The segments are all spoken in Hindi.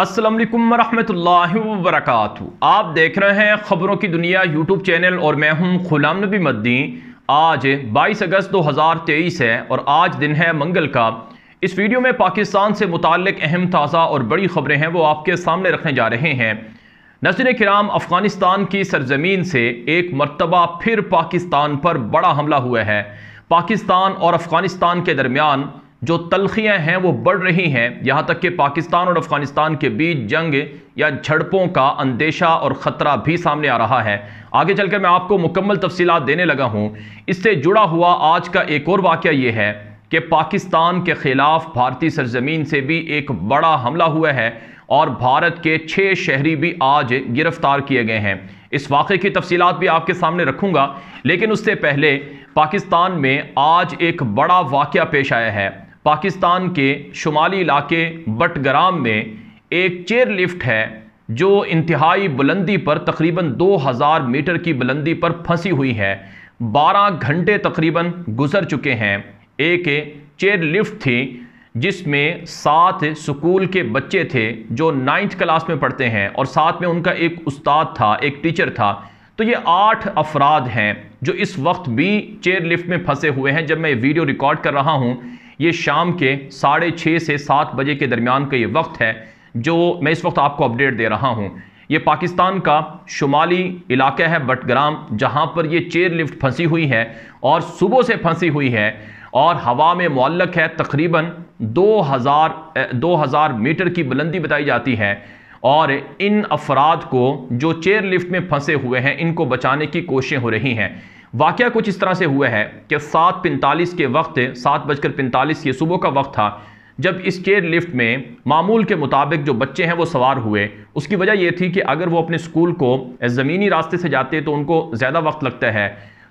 असलम वरहमल वरक आप देख रहे हैं ख़बरों की दुनिया यूट्यूब चैनल और मैं हूं गुलाम नबी मद्दी आज 22 अगस्त 2023 है और आज दिन है मंगल का इस वीडियो में पाकिस्तान से मुतक अहम ताज़ा और बड़ी ख़बरें हैं वो आपके सामने रखने जा रहे हैं नजर कराम अफ़गानिस्तान की सरजमीन से एक मरतबा फिर पाकिस्तान पर बड़ा हमला हुआ है पाकिस्तान और अफ़गानिस्तान के दरमियान जो तलखियाँ हैं वो बढ़ रही हैं यहाँ तक कि पाकिस्तान और अफगानिस्तान के बीच जंग या झड़पों का अंदेशा और ख़तरा भी सामने आ रहा है आगे चलकर मैं आपको मुकम्मल तफसीत देने लगा हूँ इससे जुड़ा हुआ आज का एक और वाक़ ये है कि पाकिस्तान के ख़िलाफ़ भारतीय सरजमीन से भी एक बड़ा हमला हुआ है और भारत के छः शहरी भी आज गिरफ्तार किए गए हैं इस वाक़े की तफसीत भी आपके सामने रखूँगा लेकिन उससे पहले पाकिस्तान में आज एक बड़ा वाक़ पेश आया है पाकिस्तान के शुमाली इलाके बटग्राम में एक चेयर लिफ्ट है जो इंतहाई बुलंदी पर तकरीबन 2000 मीटर की बुलंदी पर फंसी हुई है 12 घंटे तकरीबन गुजर चुके हैं एक चेयर लिफ्ट थी जिसमें सात स्कूल के बच्चे थे जो नाइन्थ क्लास में पढ़ते हैं और साथ में उनका एक उस्ताद था एक टीचर था तो ये आठ अफराद हैं जो इस वक्त भी चेयर लिफ्ट में फंसे हुए हैं जब मैं वीडियो रिकॉर्ड कर रहा हूँ ये शाम के साढ़े छः से सात बजे के दरमियान का ये वक्त है जो मैं इस वक्त आपको अपडेट दे रहा हूँ ये पाकिस्तान का शुमाली इलाका है बटग्राम जहाँ पर ये चेयर लिफ्ट फंसी हुई है और सुबह से फंसी हुई है और हवा में मल्लक है तकरीबन 2000 2000 मीटर की बुलंदी बताई जाती है और इन अफराद को जो चेयर लिफ्ट में फंसे हुए हैं इनको बचाने की कोशिशें हो रही हैं वाक़ कुछ इस तरह से हुआ है कि सात पैंतालीस के वक्त सात बजकर पैंतालीस ये सुबह का वक्त था जब इस चेयर लिफ्ट में मामूल के मुताबिक जो बच्चे हैं वो सवार हुए उसकी वजह यह थी कि अगर वो अपने स्कूल को ज़मीनी रास्ते से जाते तो उनको ज़्यादा वक्त लगता है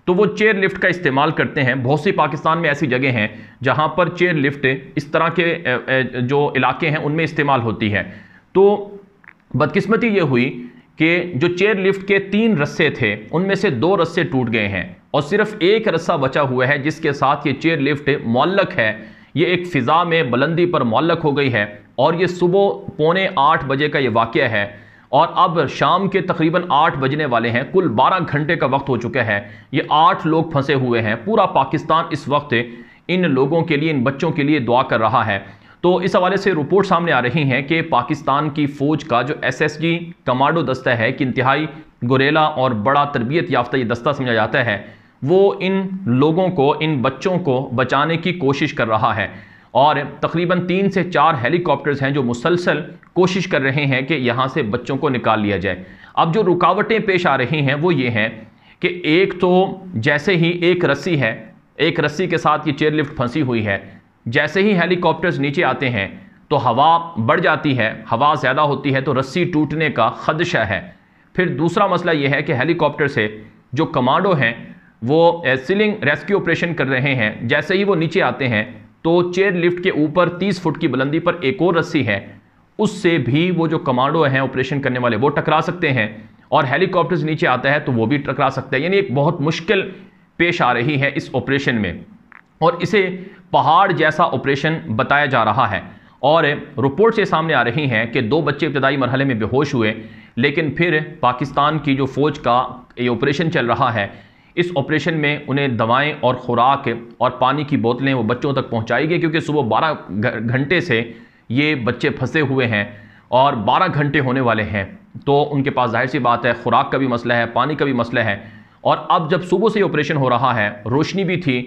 तो वो चेयर लिफ्ट का इस्तेमाल करते हैं बहुत सी पाकिस्तान में ऐसी जगह हैं जहाँ पर चेयर लिफ्ट इस तरह के जो इलाके हैं उनमें इस्तेमाल होती है तो बदकस्मती ये हुई कि जो चेयर लिफ्ट के तीन रस्से थे उनमें से दो रस्से टूट गए हैं और सिर्फ एक रस्सा बचा हुआ है जिसके साथ ये चेयर लिफ्ट मौलक है ये एक फ़िज़ा में बुलंदी पर मौलक हो गई है और ये सुबह पौने आठ बजे का ये वाक़ है और अब शाम के तकरीबन आठ बजने वाले हैं कुल बारह घंटे का वक्त हो चुका है ये आठ लोग फंसे हुए हैं पूरा पाकिस्तान इस वक्त इन लोगों के लिए इन बच्चों के लिए दुआ कर रहा है तो इस हवाले से रिपोर्ट सामने आ रही हैं कि पाकिस्तान की फ़ौज का जो एस एस जी कमांडो दस्ता है कि इंतहाई गुरेला और बड़ा तरबियत याफ्ता ये दस्ता समझा जाता है वो इन लोगों को इन बच्चों को बचाने की कोशिश कर रहा है और तकरीबन तीन से चार हेलीकॉप्टर्स हैं जो मुसलसल कोशिश कर रहे हैं कि यहाँ से बच्चों को निकाल लिया जाए अब जो रुकावटें पेश आ रही हैं वो ये हैं कि एक तो जैसे ही एक रस्सी है एक रस्सी के साथ ये चेयरलिफ्ट फंसी हुई है जैसे ही हेलीकॉप्टर्स नीचे आते हैं तो हवा बढ़ जाती है हवा ज़्यादा होती है तो रस्सी टूटने का खदशा है फिर दूसरा मसला यह है कि हेलीकॉप्टर से जो कमांडो हैं वो सिलिंग रेस्क्यू ऑपरेशन कर रहे हैं जैसे ही वो नीचे आते हैं तो चेयर लिफ्ट के ऊपर 30 फुट की बुलंदी पर एक और रस्सी है उससे भी वो जो कमांडो हैं ऑपरेशन करने वाले वो टकरा सकते हैं और हेलीकॉप्टर्स नीचे आता है तो वो भी टकरा सकते हैं यानी एक बहुत मुश्किल पेश आ रही है इस ऑपरेशन में और इसे पहाड़ जैसा ऑपरेशन बताया जा रहा है और रिपोर्ट से सामने आ रही हैं कि दो बच्चे इब्तदाई मरहले में बेहोश हुए लेकिन फिर पाकिस्तान की जो फ़ौज का ये ऑपरेशन चल रहा है इस ऑपरेशन में उन्हें दवाएं और ख़ुराक और पानी की बोतलें वो बच्चों तक पहुंचाई गई क्योंकि सुबह 12 घंटे से ये बच्चे फंसे हुए हैं और 12 घंटे होने वाले हैं तो उनके पास जाहिर सी बात है खुराक का भी मसला है पानी का भी मसला है और अब जब सुबह से ऑपरेशन हो रहा है रोशनी भी थी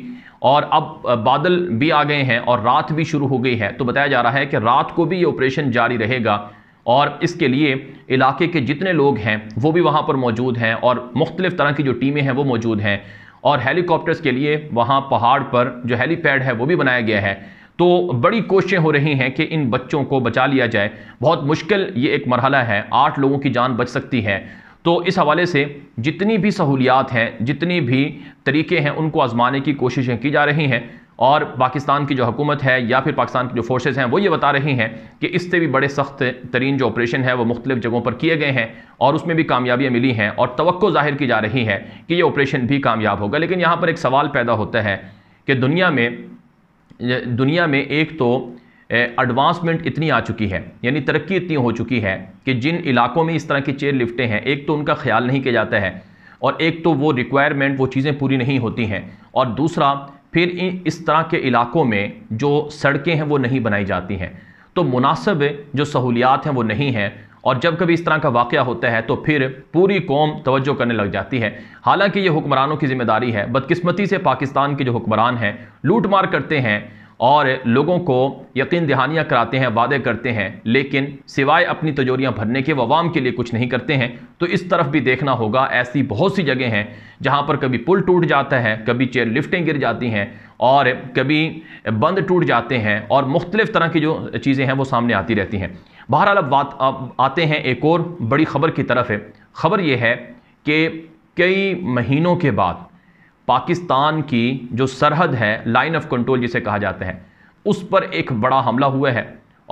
और अब बादल भी आ गए हैं और रात भी शुरू हो गई है तो बताया जा रहा है कि रात को भी ये ऑपरेशन जारी रहेगा और इसके लिए इलाके के जितने लोग हैं वो भी वहाँ पर मौजूद हैं और मुख्तलिफ़ तरह की जो टीमें हैं वो मौजूद हैं और हेलीकॉप्टर्स के लिए वहाँ पहाड़ पर जो हेलीपैड है वो भी बनाया गया है तो बड़ी कोशिशें हो रही हैं कि इन बच्चों को बचा लिया जाए बहुत मुश्किल ये एक मरहला है आठ लोगों की जान बच सकती है तो इस हवाले से जितनी भी सहूलियात हैं जितनी भी तरीके हैं उनको आजमाने की कोशिशें की जा रही हैं और पाकिस्तान की जो हुकूमत है या फिर पाकिस्तान की जो फोर्सेज हैं वो ये बता रही हैं कि इससे भी बड़े सख्त तरीन जो ऑपरेशन है वो मुख्तलिफ जगहों पर किए गए हैं और उसमें भी कामयाबियाँ मिली हैं और तो जाहिर की जा रही है कि ये ऑपरेशन भी कामयाब होगा लेकिन यहाँ पर एक सवाल पैदा होता है कि दुनिया में दुनिया में एक तो एडवांसमेंट इतनी आ चुकी है यानी तरक्की इतनी हो चुकी है कि जिन इलाकों में इस तरह की चेयर लिफ्टें हैं एक तो उनका ख्याल नहीं किया जाता है और एक तो वो रिक्वायरमेंट वो चीज़ें पूरी नहीं होती हैं और दूसरा फिर इस तरह के इलाकों में जो सड़कें हैं वो नहीं बनाई जाती हैं तो मुनासिब जो सहूलियात हैं वो नहीं हैं और जब कभी इस तरह का वाक़ होता है तो फिर पूरी कौम तवज्जो करने लग जाती है हालांकि ये हुक्मरानों की जिम्मेदारी है बदकिस्मती से पाकिस्तान के जो हुक्मरान हैं लूट मार करते हैं और लोगों को यकीन दहानियाँ कराते हैं वादे करते हैं लेकिन सिवाय अपनी तजोरियाँ भरने के वाम के लिए कुछ नहीं करते हैं तो इस तरफ भी देखना होगा ऐसी बहुत सी जगह हैं जहाँ पर कभी पुल टूट जाता है कभी चेयर लिफ्टें गिर जाती हैं और कभी बंद टूट जाते हैं और मुख्तलिफ़ तरह की जो चीज़ें हैं वो सामने आती रहती हैं बहरहाल अब बात आते हैं एक और बड़ी खबर की तरफ है खबर यह है कि कई महीनों के बाद पाकिस्तान की जो सरहद है लाइन ऑफ कंट्रोल जिसे कहा जाता है उस पर एक बड़ा हमला हुआ है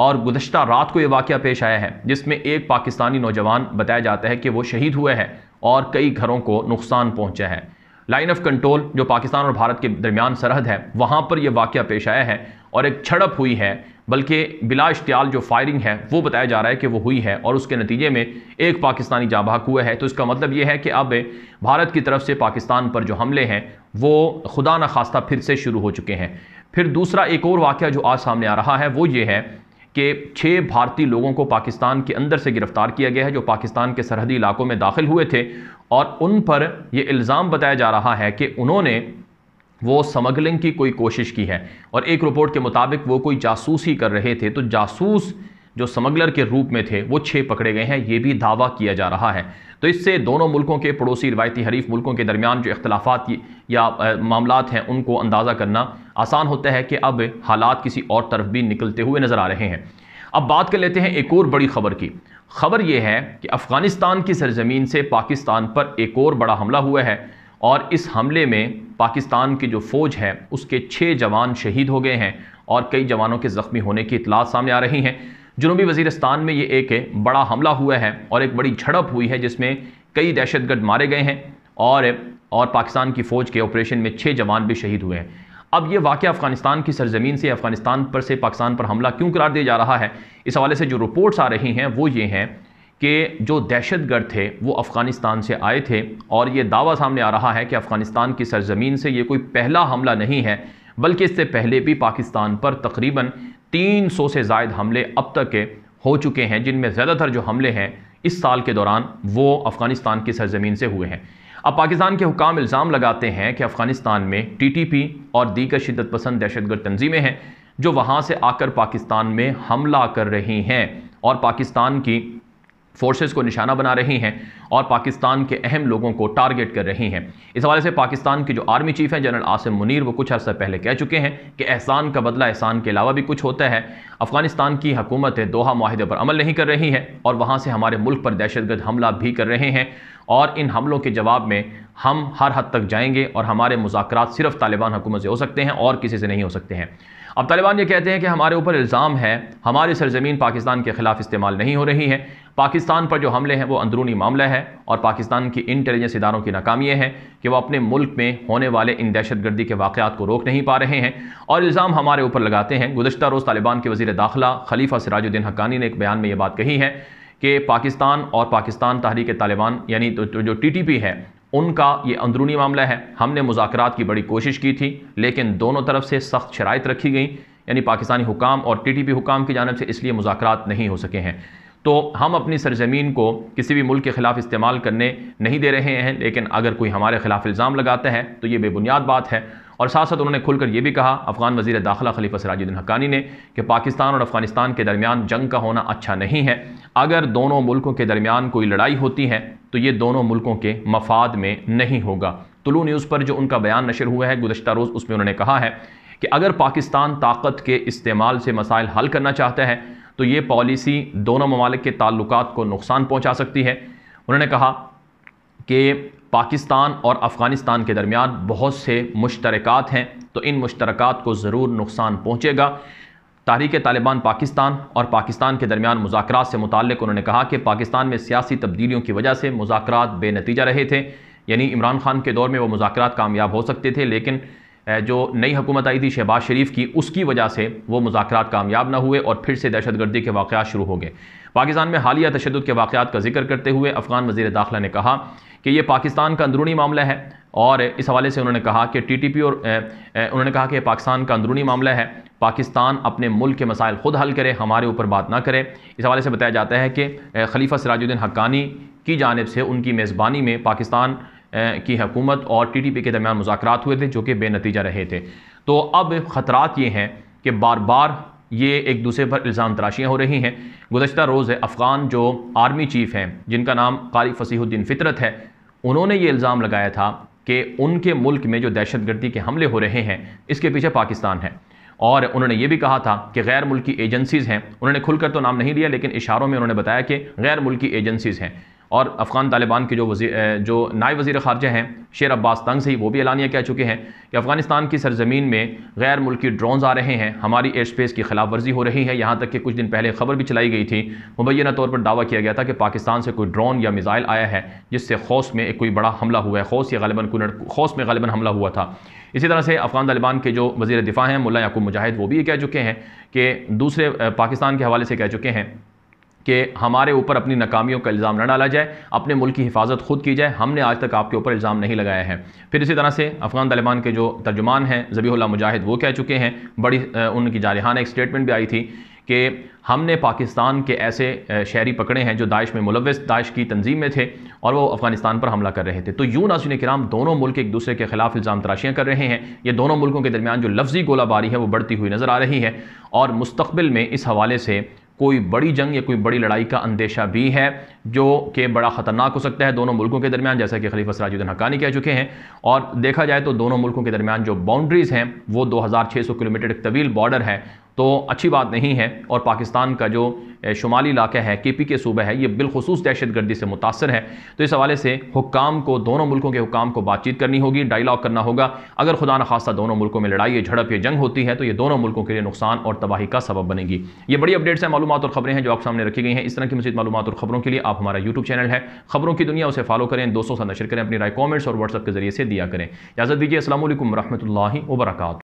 और गुजशत रात को यह वाक्य पेश आया है जिसमें एक पाकिस्तानी नौजवान बताया जाता है कि वो शहीद हुए हैं और कई घरों को नुकसान पहुंचा है लाइन ऑफ कंट्रोल जो पाकिस्तान और भारत के दरमियान सरहद है वहाँ पर यह वाक़ पेश आया है और एक झड़प हुई है बल्कि बिला इश्तियाल जो फायरिंग है वो बताया जा रहा है कि वो हुई है और उसके नतीजे में एक पाकिस्तानी जाबाक हुआ है तो इसका मतलब ये है कि अब भारत की तरफ से पाकिस्तान पर जो हमले हैं वो खुदा न खास्ता फिर से शुरू हो चुके हैं फिर दूसरा एक और वाक़ जो आज सामने आ रहा है वो ये है कि छः भारतीय लोगों को पाकिस्तान के अंदर से गिरफ्तार किया गया है जो पाकिस्तान के सरहदी इलाकों में दाखिल हुए थे और उन पर यह इल्ज़ाम बताया जा रहा है कि उन्होंने वो स्मगलिंग की कोई कोशिश की है और एक रिपोर्ट के मुताबिक वो कोई जासूस ही कर रहे थे तो जासूस जो स्मगलर के रूप में थे वो छः पकड़े गए हैं ये भी दावा किया जा रहा है तो इससे दोनों मुल्कों के पड़ोसी रवायती हरीफ मुल्कों के दरमियान जो इख्तलाफात या मामला हैं उनको अंदाज़ा करना आसान होता है कि अब हालात किसी और तरफ भी निकलते हुए नज़र आ रहे हैं अब बात कर लेते हैं एक और बड़ी खबर की खबर यह है कि अफ़गानिस्तान की सरजमीन से पाकिस्तान पर एक और बड़ा हमला हुआ है और इस हमले में पाकिस्तान की जो फ़ौज है उसके छः जवान शहीद हो गए हैं और कई जवानों के ज़ख्मी होने की इतलात सामने आ रही हैं जनूबी वजीरस्तान में ये एक बड़ा हमला हुआ है और एक बड़ी झड़प हुई है जिसमें कई दहशतगर्द मारे गए हैं और और पाकिस्तान की फ़ौज के ऑपरेशन में छः जवान भी शहीद हुए हैं अब ये वाक़ अफगानिस्तान की सरजमीन से अफगानिस्तान पर से पाकिस्तान पर हमला क्यों करार दिया जा रहा है इस हवाले से जो रिपोर्ट्स आ रही हैं वो ये हैं कि जो दहशतगर्द थे वो अफ़गानिस्तान से आए थे और ये दावा सामने आ रहा है कि अफ़गानिस्तान की सरजमीन से ये कोई पहला हमला नहीं है बल्कि इससे पहले भी पाकिस्तान पर तकरीबन 300 से जायद हमले अब तक के हो चुके हैं जिनमें ज़्यादातर जो हमले हैं इस साल के दौरान वो अफ़गानिस्तान की सरजमीन से हुए हैं अब पाकिस्तान के हुकाम इल्ज़ाम लगाते हैं कि अफ़गानिस्तान में टी टी पी और दीगर शिदत पसंद दहशतगर्द तंजीमें हैं जो वहाँ से आकर पाकिस्तान में हमला कर रही हैं और पाकिस्तान की फोर्सेस को निशाना बना रही हैं और पाकिस्तान के अहम लोगों को टारगेट कर रही हैं इस हवाले से पाकिस्तान के जो आर्मी चीफ हैं जनरल आसिम मुनीर वो कुछ अर्सा पहले कह चुके हैं कि एहसान का बदला एहसान के अलावा भी कुछ होता है अफगानिस्तान की हकूमतें दोहा माहे पर अमल नहीं कर रही है और वहाँ से हमारे मुल्क पर दहशतगर्द हमला भी कर रहे हैं और इन हमलों के जवाब में हम हर हद तक जाएंगे और हमारे मुजाकर सिर्फ तालिबान हुकूमत से हो सकते हैं और किसी से नहीं हो सकते हैं अब तालिबान ये कहते हैं कि हमारे ऊपर इल्ज़ाम है हमारी सरजमीन पाकिस्तान के ख़िलाफ़ इस्तेमाल नहीं हो रही है पाकिस्तान पर जो हमले हैं वो अंदरूनी मामला है और पाकिस्तान की इंटेलिजेंस इदारों की नाकामी है कि वह अपने मुल्क में होने वाले इन दहशतगर्दी के वाकत को रोक नहीं पा रहे हैं और इल्ज़ाम हमारे ऊपर लगाते हैं गुजशत रोज़ तालिबान के वजी दाखिला खलीफा सिराजुद्दीन हकानी ने एक बयान में ये बात कही है कि पाकिस्तान और पाकिस्तान तहरीक तालिबान यानी तो, तो जो टी टी पी है उनका ये अंदरूनी मामला है हमने मुजाकर की बड़ी कोशिश की थी लेकिन दोनों तरफ से सख्त शराइ रखी गई यानी पाकिस्तानी हुकाम और टी टी पी हुकाम की जानब से इसलिए मुजाकर नहीं हो सके हैं तो हम अपनी सरजमीन को किसी भी मुल्क के ख़िलाफ़ इस्तेमाल करने नहीं दे रहे हैं लेकिन अगर कोई हमारे ख़िलाफ़ इल्ज़ाम लगाता है तो ये बेबुनियाद बात है और साथ साथ उन्होंने खुलकर यह भी कहा अफ़गान वजीर दाखिला खलीफा सराजुद्दीन हकानी ने कि पाकिस्तान और अफ़गानिस्तान के दरमियान जंग का होना अच्छा नहीं है अगर दोनों मुल्कों के दरमियान कोई लड़ाई होती है तो ये दोनों मुल्कों के मफाद में नहीं होगा तुलू न्यूज़ पर जो उनका बयान नशर हुआ है गुजशत रोज़ उसमें उन्होंने कहा है कि अगर पाकिस्तान ताकत के इस्तेमाल से मसाइल हल करना चाहता है तो ये पॉलिसी दोनों ममालिक के ताल्लुक को नुकसान पहुँचा सकती है उन्होंने कहा कि पाकिस्तान और अफ़गानिस्तान के दरमियान बहुत से मुश्तरक हैं तो इन मुश्तरक को ज़रूर नुकसान पहुँचेगा तहरीक तालिबान पाकिस्तान और पाकिस्तान के दरमियान मुजाकर से मुतक उन्होंने कहा कि पाकिस्तान में सियासी तब्दीलियों की वजह से मुजाकर बेनतीजा रहे थे यानी इमरान खान के दौर में वो मुजाकर कामयाब हो सकते थे लेकिन जो नई हुकूमत आई थी शहबाज शरीफ की उसकी वजह से वो मुजाकर कामयाब ना हुए और फिर से दहशत गर्दी के वाक़ शुरू हो गए पाकिस्तान में हालिया तशद के वाक़ात का जिक्र करते हुए अफगान वजीर दाखिला ने कहा कि ये पाकिस्तान का अंदरूनी मामला है और इस हवाले से उन्होंने कहा कि टी टी पी और उन्होंने कहा कि पाकिस्तान का अंदरूनी मामला है पाकिस्तान अपने मुल्क के मसाइल खुद हल करे हमारे ऊपर बात ना करे इस हवाले से बताया जाता है कि खलीफा सराजुद्दीन हक्कानी की जानब से उनकी मेज़बानी में पाकिस्तान की हुकूमत और टी टी पी के दरमियान मुजाकर हुए थे जो कि बेनतीजा रहे थे तो अब ख़तरा ये हैं कि बार बार ये एक दूसरे पर इल्ज़ाम तराशियाँ हो रही हैं गुजशत रोज़ है अफ़गान जो आर्मी चीफ़ हैं जिनका नाम कारी फसीहुद्दीन फितरत है उन्होंने ये इल्ज़ाम लगाया था कि उनके मुल्क में जो दहशत गर्दी के हमले हो रहे हैं इसके पीछे पाकिस्तान है और उन्होंने ये भी कहा था कि गैर मुल्की एजेंसीज़ हैं उन्होंने खुलकर तो नाम नहीं लिया लेकिन इशारों में उन्होंने बताया कि गैर मुल्की एजेंसीज़ हैं और अफ़गान तालिबान के जो वजी जो नायब वज़ी ख़ारजा हैं शेर अब्बास तंग से ही वो भी एलानिया कह चुके हैं कि अफ़गानिस्तान की सरज़मीन में गैर मुल्की ड्रोन्स आ रहे हैं हमारी एयर स्पेस की खिलाफ वर्जी हो रही है यहाँ तक कि कुछ दिन पहले खबर भी चलाई गई थी मुबैना तौर पर दावा किया गया था कि पाकिस्तान से कोई ड्रोन या मिज़ाइल आया है जिससे खौस में एक कोई बड़ा हमला हुआ है खौस या गलबन खौस में गलबन हमला हुआ था इसी तरह से अफ़गान तालिबान के जो वज़ी दिफ़ा हैं मुला याकूब मुजाहिद वो भी ये कह चुके हैं कि दूसरे पाकिस्तान के हवाले से कह चुके हैं कि हमारे ऊपर अपनी नाकामियों का इल्ज़ाम न डाला जाए अपने मुल्क की हिफाजत खुद की जाए हमने आज तक आपके ऊपर इल्ज़ाम नहीं लगाया है फिर इसी तरह से अफ़गान तालिबान के जो तर्जुमान हैं जबीला मुजाहिद वो कह चुके हैं बड़ी उनकी जारहाना एक स्टेटमेंट भी आई थी कि हमने पाकिस्तान के ऐसे शहरी पकड़े हैं जो दाइश में मुलव दाइश की तंजीम में थे और वो अफगानिस्तान पर हमला कर रहे थे तो यूँ नासिन कराम दोनों मुल्क एक दूसरे के खिलाफ इल्ज़ाम तराशियाँ कर रहे हैं ये दोनों मुल्कों के दरमियान जो लफ्ज़ी गोलाबारी है वो बढ़ती हुई नज़र आ रही है और मुस्तबिल में इस हवाले से कोई बड़ी जंग या कोई बड़ी लड़ाई का अंदेशा भी है जो कि बड़ा ख़तरनाक हो सकता है दोनों मुल्कों के दरमियान जैसा कि खलीफा सराजुद्दीन हकानी कह चुके हैं और देखा जाए तो दोनों मुल्कों के दरमियान जो बाउंड्रीज़ हैं वो 2600 किलोमीटर एक तवील बॉर्डर है तो अच्छी बात नहीं है और पाकिस्तान का जो शुमाली इलाका है के पी के सूबा है ये बिलखसूस दहशत गर्दी से मुतासर है तो इस हवाले से हुकाम को दोनों मुल्कों के हुक्काम को बातचीत करनी होगी डायलॉग करना होगा अगर खुदा न खासा दोनों मुल्कों में लड़ाई झड़प या जंग होती है तो ये दोनों मुल्कों के लिए नुकसान और तबाही का सबब बनेगी ये बड़ी अपडेट्स हैं मालूम और खबरें हैं जो आप सामने रखी गई हैं इस तरह की मजीद मालूम और खबरों के लिए आप हमारा यूट्यूब चैनल है खबरों की दुनिया उसे फॉलो करें दोस्तों से नशर करें अपनी राय कॉमेंट्स और व्हाट्सअप के जरिए से दिया करें इजाजत दीजिए असल वरहमल वर्का